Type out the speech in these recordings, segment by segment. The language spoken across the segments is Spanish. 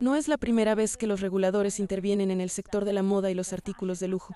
No es la primera vez que los reguladores intervienen en el sector de la moda y los artículos de lujo.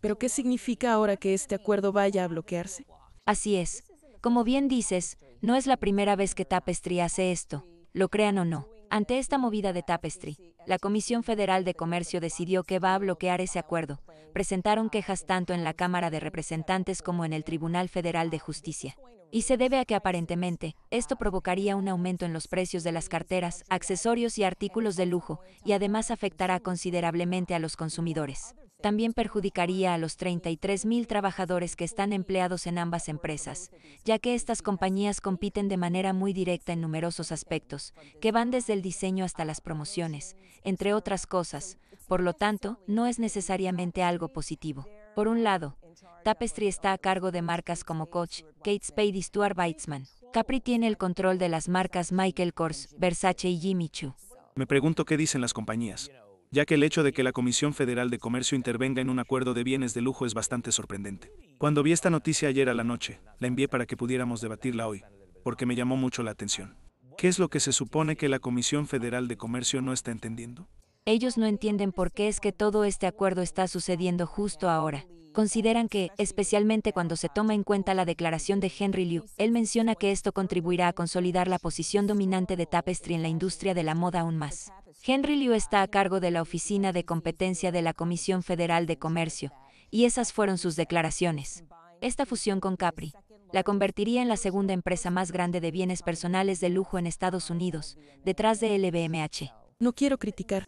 Pero ¿qué significa ahora que este acuerdo vaya a bloquearse? Así es. Como bien dices, no es la primera vez que Tapestry hace esto, lo crean o no. Ante esta movida de Tapestry, la Comisión Federal de Comercio decidió que va a bloquear ese acuerdo. Presentaron quejas tanto en la Cámara de Representantes como en el Tribunal Federal de Justicia. Y se debe a que aparentemente, esto provocaría un aumento en los precios de las carteras, accesorios y artículos de lujo, y además afectará considerablemente a los consumidores también perjudicaría a los 33.000 trabajadores que están empleados en ambas empresas, ya que estas compañías compiten de manera muy directa en numerosos aspectos, que van desde el diseño hasta las promociones, entre otras cosas, por lo tanto, no es necesariamente algo positivo. Por un lado, Tapestry está a cargo de marcas como Coach, Kate Spade y Stuart Weitzman. Capri tiene el control de las marcas Michael Kors, Versace y Jimmy Choo. Me pregunto qué dicen las compañías ya que el hecho de que la Comisión Federal de Comercio intervenga en un acuerdo de bienes de lujo es bastante sorprendente. Cuando vi esta noticia ayer a la noche, la envié para que pudiéramos debatirla hoy, porque me llamó mucho la atención. ¿Qué es lo que se supone que la Comisión Federal de Comercio no está entendiendo? Ellos no entienden por qué es que todo este acuerdo está sucediendo justo ahora. Consideran que, especialmente cuando se toma en cuenta la declaración de Henry Liu, él menciona que esto contribuirá a consolidar la posición dominante de Tapestry en la industria de la moda aún más. Henry Liu está a cargo de la Oficina de Competencia de la Comisión Federal de Comercio, y esas fueron sus declaraciones. Esta fusión con Capri la convertiría en la segunda empresa más grande de bienes personales de lujo en Estados Unidos, detrás de LVMH. No quiero criticar,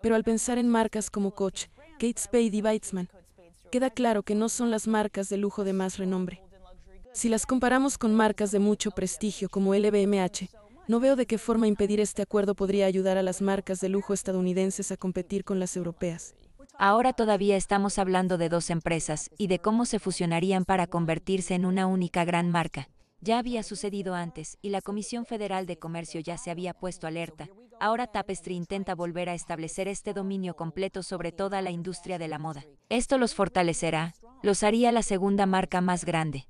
pero al pensar en marcas como Coach, Kate Spade y Weitzman, queda claro que no son las marcas de lujo de más renombre. Si las comparamos con marcas de mucho prestigio como LVMH, no veo de qué forma impedir este acuerdo podría ayudar a las marcas de lujo estadounidenses a competir con las europeas. Ahora todavía estamos hablando de dos empresas y de cómo se fusionarían para convertirse en una única gran marca. Ya había sucedido antes y la Comisión Federal de Comercio ya se había puesto alerta. Ahora Tapestry intenta volver a establecer este dominio completo sobre toda la industria de la moda. Esto los fortalecerá, los haría la segunda marca más grande.